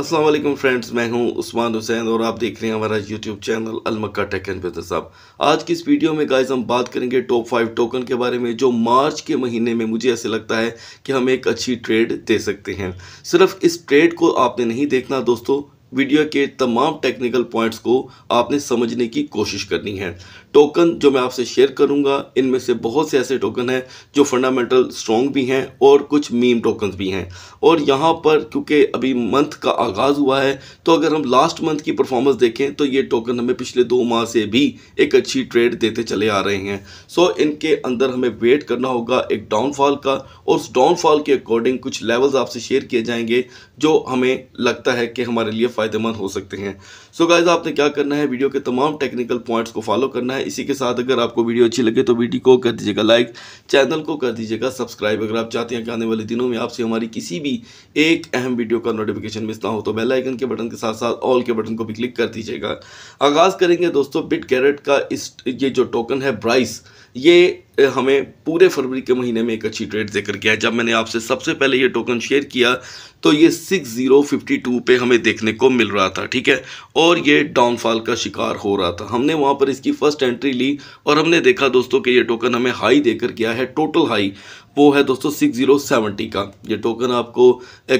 अस्सलाम वालेकुम फ्रेंड्स मैं हूं उस्मान हुसैन और आप देख रहे हैं हमारा YouTube channel Almakka tech and business अब आज की इस वीडियो में गाइस हम बात करेंगे टॉप फाइव टोकन के बारे में जो मार्च के महीने में मुझे ऐसे लगता है कि हम एक अच्छी ट्रेड दे सकते हैं सिर्फ इस ट्रेड को आपने नहीं देखना दोस्तों वीडियो के तमाम टेक्निकल पॉइंट्स को आपने समझने की कोशिश करनी है टोकन जो मैं आपसे शेयर करूंगा इनमें से बहुत से ऐसे टोकन हैं जो फंडामेंटल स्ट्रॉन्ग भी हैं और कुछ मीम टोकन भी हैं और यहाँ पर क्योंकि अभी मंथ का आगाज़ हुआ है तो अगर हम लास्ट मंथ की परफॉर्मेंस देखें तो ये टोकन हमें पिछले दो माह से भी एक अच्छी ट्रेड देते चले आ रहे हैं सो इनके अंदर हमें वेट करना होगा एक डाउनफॉल का और उस डाउनफॉल के अकॉर्डिंग कुछ लेवल्स आपसे शेयर किए जाएंगे जो हमें लगता है कि हमारे लिए फ़ायदेमंद हो सकते हैं सो so गाइज आपने क्या करना है वीडियो के तमाम टेक्निकल पॉइंट्स को फॉलो करना है इसी के साथ अगर आपको वीडियो अच्छी लगे तो वीडियो को कर दीजिएगा लाइक चैनल को कर दीजिएगा सब्सक्राइब अगर आप चाहते हैं कि आने वाले दिनों में आपसे हमारी किसी भी एक अहम वीडियो का नोटिफिकेशन मिस ना हो तो बेलाइकन के बटन के साथ साथ ऑल के बटन को भी क्लिक कर दीजिएगा आगाज़ करेंगे दोस्तों बिट कैरेट का इस ये जो टोकन है ब्राइस ये हमें पूरे फरवरी के महीने में एक अच्छी ट्रेड देकर गया जब मैंने आपसे सबसे पहले ये टोकन शेयर किया तो ये सिक्स ज़ीरो फिफ्टी टू पे हमें देखने को मिल रहा था ठीक है और ये डाउनफॉल का शिकार हो रहा था हमने वहाँ पर इसकी फ़र्स्ट एंट्री ली और हमने देखा दोस्तों कि ये टोकन हमें हाई देकर गया है टोटल हाई वो है दोस्तों सिक्स जीरो सेवेंटी का ये टोकन आपको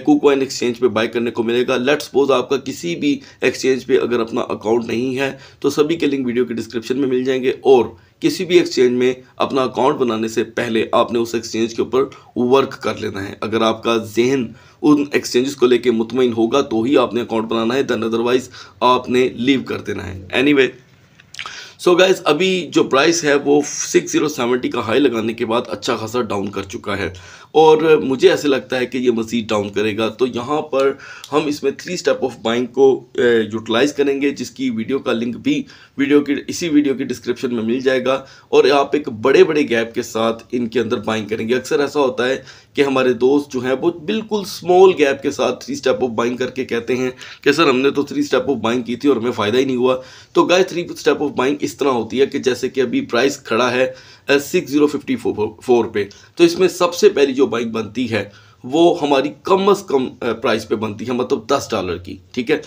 कुकॉइन एक्सचेंज पे बाय करने को मिलेगा लेट्स सपोज आपका किसी भी एक्सचेंज पे अगर अपना अकाउंट नहीं है तो सभी के लिंक वीडियो के डिस्क्रिप्शन में मिल जाएंगे और किसी भी एक्सचेंज में अपना अकाउंट बनाने से पहले आपने उस एक्सचेंज के ऊपर वर्क कर लेना है अगर आपका जहन उन एक्सचेंजेस को लेके मुतमिन होगा तो ही आपने अकाउंट बनाना है दैन अदरवाइज आपने लीव कर देना है any anyway, so so guys अभी जो प्राइस है वो सिक्स जीरो सेवेंटी का हाई लगाने के बाद अच्छा खासा डाउन कर चुका है और मुझे ऐसे लगता है कि ये मज़ीद डाउन करेगा तो यहाँ पर हम इसमें थ्री स्टेप ऑफ बाइंग को यूटिलाइज़ करेंगे जिसकी वीडियो का लिंक भी वीडियो की इसी वीडियो की डिस्क्रिप्शन में मिल जाएगा और आप एक बड़े बड़े गैप के साथ इनके अंदर बाइंग करेंगे अक्सर ऐसा होता है कि हमारे दोस्त जो हैं वो बिल्कुल स्मॉल गैप के साथ थ्री स्टेप ऑफ बाइंग करके कहते हैं कि सर हमने तो थ्री स्टेप ऑफ बाइंग की थी और हमें फ़ायदा ही नहीं हुआ तो guys three step of buying इस तरह होती है कि जैसे कि अभी प्राइस खड़ा है सिक्स ज़ीरो फिफ्टी फोर पे तो इसमें सबसे पहली जो बाइक बनती है वो हमारी कम अज़ कम प्राइस पे बनती है मतलब दस डॉलर की ठीक है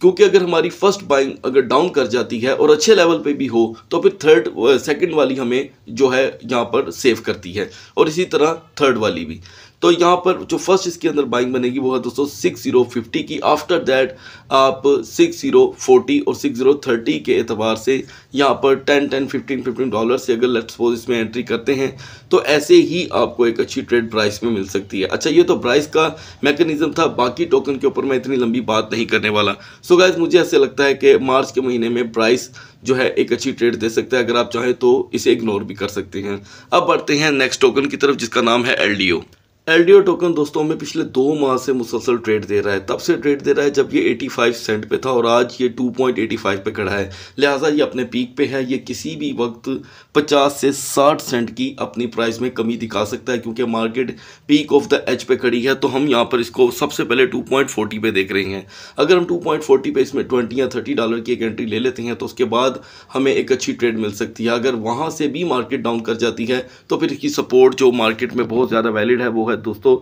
क्योंकि अगर हमारी फर्स्ट बाइंग अगर डाउन कर जाती है और अच्छे लेवल पे भी हो तो फिर थर्ड सेकंड वाली हमें जो है यहाँ पर सेव करती है और इसी तरह थर्ड वाली भी तो यहाँ पर जो फर्स्ट इसके अंदर बाइंग बनेगी वो है दोस्तों सिक्स जीरो फिफ्टी की आफ्टर दैट आप सिक्स जीरो फोर्टी और सिक्स जीरो थर्टी के एतबार से यहाँ पर ten ten fifteen fifteen dollar से अगर लेट्स सपोज इसमें एंट्री करते हैं तो ऐसे ही आपको एक अच्छी ट्रेड प्राइस में मिल सकती है अच्छा ये तो प्राइस का मैकेनिज़म था बाकी टोकन के ऊपर मैं इतनी लंबी बात नहीं करने वाला सो so गैस मुझे ऐसे लगता है कि मार्च के महीने में प्राइस जो है एक अच्छी ट्रेड दे सकता है अगर आप चाहें तो इसे इग्नोर भी कर सकते हैं अब बढ़ते हैं नेक्स्ट टोकन की तरफ जिसका नाम है एल ओ टोकन दोस्तों में पिछले दो माह से मुसलसल ट्रेड दे रहा है तब से ट्रेड दे रहा है जब ये 85 सेंट पे था और आज ये 2.85 पे खड़ा है लिहाजा ये अपने पीक पे है ये किसी भी वक्त 50 से 60 सेंट की अपनी प्राइस में कमी दिखा सकता है क्योंकि market peak of the H पे खड़ी है तो हम यहाँ पर इसको सबसे पहले टू पे देख रहे हैं अगर हम टू पॉइंट पे इसमें ट्वेंटी या थर्टी डॉलर की एक एंट्री ले लेते हैं तो उसके बाद हमें एक अच्छी ट्रेड मिल सकती है अगर वहाँ से भी मार्केट डाउन कर जाती है तो फिर इसकी सपोर्ट जो मार्केट में बहुत ज़्यादा वैलिड है वो है दोस्तों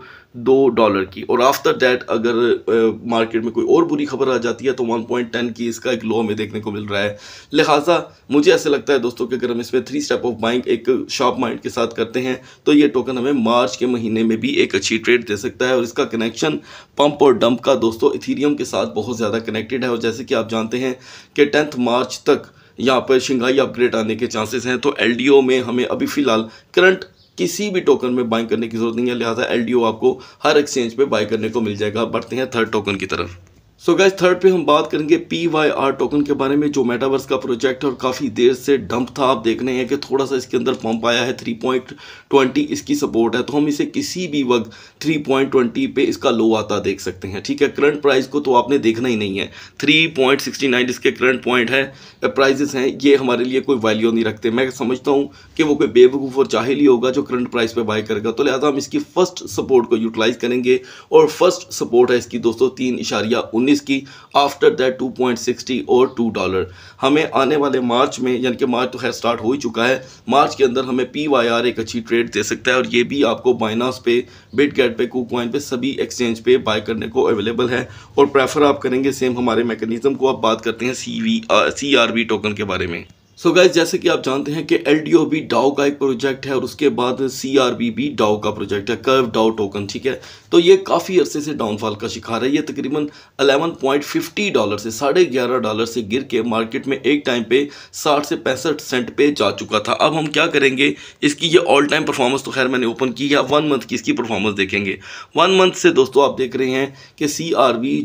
दो डॉलर की और आफ्टर दैट अगर मार्केट में कोई और बुरी खबर आ जाती है तो 1.10 की इसका एक लो हमें देखने को मिल रहा है लिहाजा मुझे ऐसा लगता है दोस्तों कि अगर हम इसमें थ्री स्टेप ऑफ बाइंग एक शॉप माइंड के साथ करते हैं तो ये टोकन हमें मार्च के महीने में भी एक अच्छी ट्रेड दे सकता है और इसका कनेक्शन पंप और डंप का दोस्तों इथीरियम के साथ बहुत ज़्यादा कनेक्टेड है और जैसे कि आप जानते हैं कि टेंथ मार्च तक यहाँ पर शिंगाई अपग्रेड आने के चांसेस हैं तो एलडीओ में हमें अभी फ़िलहाल करंट किसी भी टोकन में बाइंग करने की जरूरत नहीं है लिहाजा एल आपको हर एक्सचेंज पर बाय करने को मिल जाएगा बढ़ते हैं थर्ड टोकन की तरफ सो गैस थर्ड पे हम बात करेंगे पी वाई आर टोकन के बारे में जो मेटावर्स का प्रोजेक्ट है और काफ़ी देर से डंप था आप देख रहे हैं कि थोड़ा सा इसके अंदर पंप आया है 3.20 इसकी सपोर्ट है तो हम इसे किसी भी वक्त 3.20 पे इसका लो आता देख सकते हैं ठीक है करंट प्राइस को तो आपने देखना ही नहीं है 3.69 इसके करंट पॉइंट है प्राइजेस हैं ये हमारे लिए कोई वैल्यू नहीं रखते मैं समझता हूँ कि वो कोई बेवकूफ़ और जाहिली होगा जो करंट प्राइस पर बाय करेगा तो लिहाजा हम इसकी फर्स्ट सपोर्ट को यूटिलाइज़ करेंगे और फर्स्ट सपोर्ट है इसकी दोस्तों तीन इशारिया 2019 की आफ्टर दैट 2.60 और 2 डॉलर हमें आने वाले मार्च में यानी कि मार्च तो खैर स्टार्ट हो ही चुका है मार्च के अंदर हमें पी वाई आर एक अच्छी ट्रेड दे सकता है और ये भी आपको बाइनास पे बिट गैट पे कोकॉइन पे सभी एक्सचेंज पे बाय करने को अवेलेबल है और प्रेफर आप करेंगे सेम हमारे मैकेनिज्म को आप बात करते हैं C V C R V token के बारे में सो so गाइज जैसे कि आप जानते हैं कि एल भी डाओ का एक प्रोजेक्ट है और उसके बाद सी भी डाओ का प्रोजेक्ट है कर्व डाओ टोकन ठीक है तो ये काफ़ी अरसे से डाउनफॉल का शिकार है ये तकरीबन 11.50 डॉलर से साढ़े ग्यारह डॉलर से गिर के मार्केट में एक टाइम पे 60 से पैंसठ सेंट पे जा चुका था अब हम क्या करेंगे इसकी ये ऑल टाइम परफॉर्मेंस तो खैर मैंने ओपन की है वन मंथ की इसकी परफॉर्मेंस देखेंगे वन मंथ से दोस्तों आप देख रहे हैं कि सी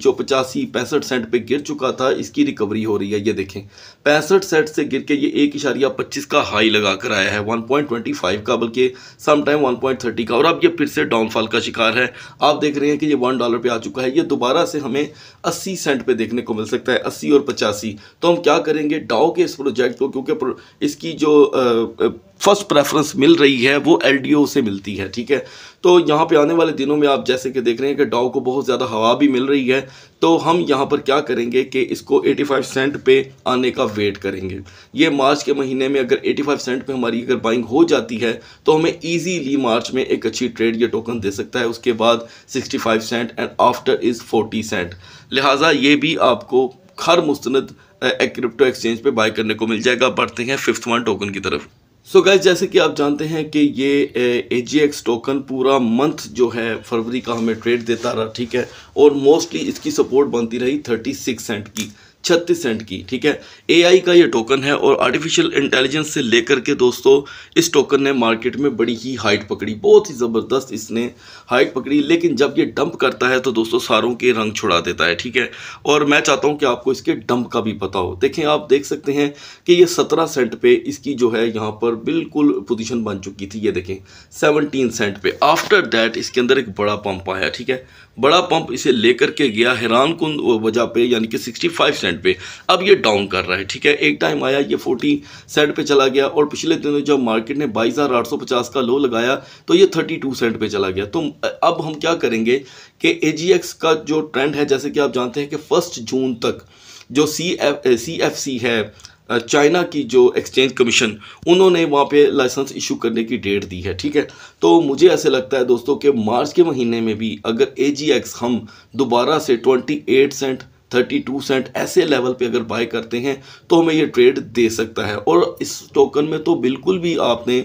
जो पचासी पैंसठ सेंट पर गिर चुका था इसकी रिकवरी हो रही है ये देखें पैंसठ सेट से गिर के ये एक इशारिया पच्चीस का हाई लगा कर आया है वन पॉइंट ट्वेंटी फाइव का बल्कि समटाइम वन पॉइंट थर्टी का और अब ये फिर से डाउनफॉल का शिकार है आप देख रहे हैं कि ये वन डॉलर पे आ चुका है ये दोबारा से हमें अस्सी सेंट पे देखने को मिल सकता है अस्सी और पचासी तो हम क्या करेंगे डाओ के इस प्रोजेक्ट को क्योंकि इसकी जो आ, आ, फर्स्ट प्रेफरेंस मिल रही है वो एल से मिलती है ठीक है तो यहाँ पे आने वाले दिनों में आप जैसे कि देख रहे हैं कि डाओ को बहुत ज़्यादा हवा भी मिल रही है तो हम यहाँ पर क्या करेंगे कि इसको 85 सेंट पे आने का वेट करेंगे ये मार्च के महीने में अगर 85 सेंट पे हमारी अगर बाइंग हो जाती है तो हमें इजीली मार्च में एक अच्छी ट्रेड या टोकन दे सकता है उसके बाद sixty cent and after is forty cent लिहाजा ये भी आपको हर मुस्ंद क्रिप्टो एक्सचेंज पर बाई करने को मिल जाएगा बढ़ते हैं फिफ्थ वन टोकन की तरफ सो so गैस जैसे कि आप जानते हैं कि ये ए जी एक्स टोकन पूरा मंथ जो है फरवरी का हमें ट्रेड देता रहा ठीक है और मोस्टली इसकी सपोर्ट बनती रही थर्टी सेंट की छत्तीस सेंट की ठीक है एआई का ये टोकन है और आर्टिफिशियल इंटेलिजेंस से लेकर के दोस्तों इस टोकन ने मार्केट में बड़ी ही हाइट पकड़ी बहुत ही ज़बरदस्त इसने हाइट पकड़ी लेकिन जब ये डंप करता है तो दोस्तों सारों के रंग छुड़ा देता है ठीक है और मैं चाहता हूँ कि आपको इसके डंप का भी पता हो देखें आप देख सकते हैं कि ये सत्रह सेंट पर इसकी जो है यहाँ पर बिल्कुल पोजिशन बन चुकी थी ये देखें सेवनटीन सेंट पर आफ्टर दैट इसके अंदर एक बड़ा पंप आया ठीक है बड़ा पंप इसे लेकर के गया हैरान कुंद वजह पर यानी कि सिक्सटी फाइव सेंट सेंट पे अब ये डाउन कर रहा है ठीक है एक टाइम आया ये फोर्टी सेंट पे चला गया और पिछले दिनों जब मार्केट ने बाईस हज़ार आठ सौ पचास का लो लगाया तो ये थर्टी टू सेंट पे चला गया तो अब हम क्या करेंगे कि ए का जो ट्रेंड है जैसे कि आप जानते हैं कि फर्स्ट जून तक जो C F C F C है चाइना की जो एक्सचेंज कमीशन उन्होंने वहाँ पे लाइसेंस इशू करने की डेट दी है ठीक है तो मुझे ऐसे लगता है दोस्तों कि मार्च के महीने में भी अगर ए हम दोबारा से 28 सेंट 32 सेंट ऐसे लेवल पे अगर बाय करते हैं तो हमें ये ट्रेड दे सकता है और इस टोकन में तो बिल्कुल भी आपने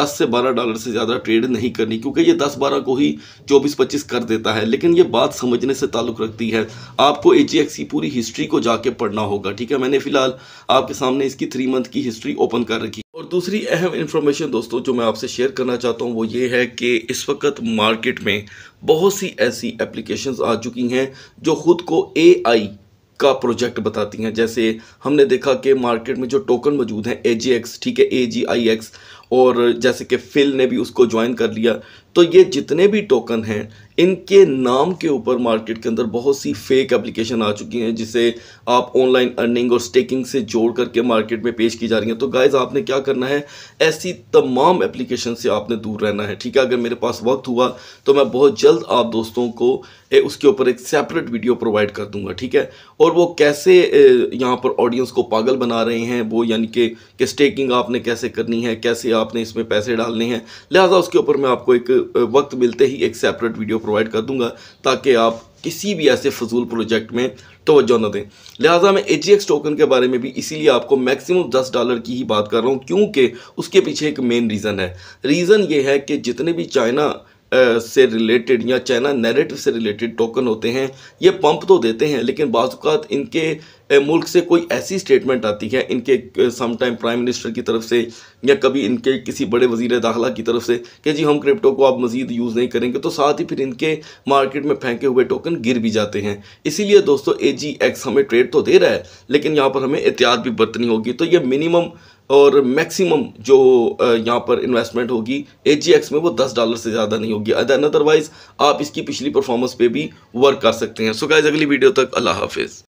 10 से 12 डॉलर से ज़्यादा ट्रेड नहीं करनी क्योंकि ये 10-12 को ही 24-25 कर देता है लेकिन ये बात समझने से ताल्लुक़ रखती है आपको ए की पूरी हिस्ट्री को जाके पढ़ना होगा ठीक है मैंने फ़िलहाल आपके सामने इसकी थ्री मंथ की हिस्ट्री ओपन कर रखी और दूसरी अहम इन्फॉर्मेशन दोस्तों जो मैं आपसे शेयर करना चाहता हूँ वो ये है कि इस वक्त मार्केट में बहुत सी ऐसी एप्लीकेशंस आ चुकी हैं जो ख़ुद को एआई का प्रोजेक्ट बताती हैं जैसे हमने देखा कि मार्केट में जो टोकन मौजूद हैं ए ठीक है ए और जैसे कि फिल ने भी उसको ज्वाइन कर लिया तो ये जितने भी टोकन हैं इनके नाम के ऊपर मार्केट के अंदर बहुत सी फेक एप्लीकेशन आ चुकी हैं जिसे आप ऑनलाइन अर्निंग और स्टेकिंग से जोड़ करके मार्केट में पेश की जा रही हैं तो गाइज आपने क्या करना है ऐसी तमाम एप्लीकेशन से आपने दूर रहना है ठीक है अगर मेरे पास वक्त हुआ तो मैं बहुत जल्द आप दोस्तों को ए, उसके ऊपर एक सेपरेट वीडियो प्रोवाइड कर दूंगा ठीक है और वो कैसे यहाँ पर ऑडियंस को पागल बना रहे हैं वो यानी कि स्टेकिंग आपने कैसे करनी है कैसे आपने इसमें पैसे डालने हैं लिहाजा उसके ऊपर मैं आपको एक वक्त मिलते ही एक सेपरेट वीडियो प्रोवाइड कर दूंगा ताकि आप किसी भी ऐसे फजूल प्रोजेक्ट में तोज्जो न दें लिहाजा मैं एच टोकन के बारे में भी इसीलिए आपको मैक्सिमम दस डॉलर की ही बात कर रहा हूँ क्योंकि उसके पीछे एक मेन रीज़न है रीज़न ये है कि जितने भी चाइना से रिलेटेड या चाइना नैरेटिव से रिलेटेड टोकन होते हैं ये पंप तो देते हैं लेकिन बाज़ात इनके मुल्क से कोई ऐसी स्टेटमेंट आती है इनके समटाइम प्राइम मिनिस्टर की तरफ से या कभी इनके किसी बड़े वजीर दाखिला की तरफ से कि जी हम क्रिप्टो को आप मज़ीद यूज़ नहीं करेंगे तो साथ ही फिर इनके मार्केट में फेंके हुए टोकन गिर भी जाते हैं इसीलिए दोस्तों ए जी एक्स हमें ट्रेड तो दे रहा है लेकिन यहाँ पर हमें एहतियात भी बरतनी होगी तो ये मिनिमम और मैक्सिमम जो यहाँ पर इन्वेस्टमेंट होगी ए जी एक्स में वो दस डॉलर से ज़्यादा नहीं होगी अदर अदरवाइज़ आप इसकी पिछली परफॉर्मेंस पे भी वर्क कर सकते हैं सो गाइज अगली वीडियो तक अल्लाह हाफिज़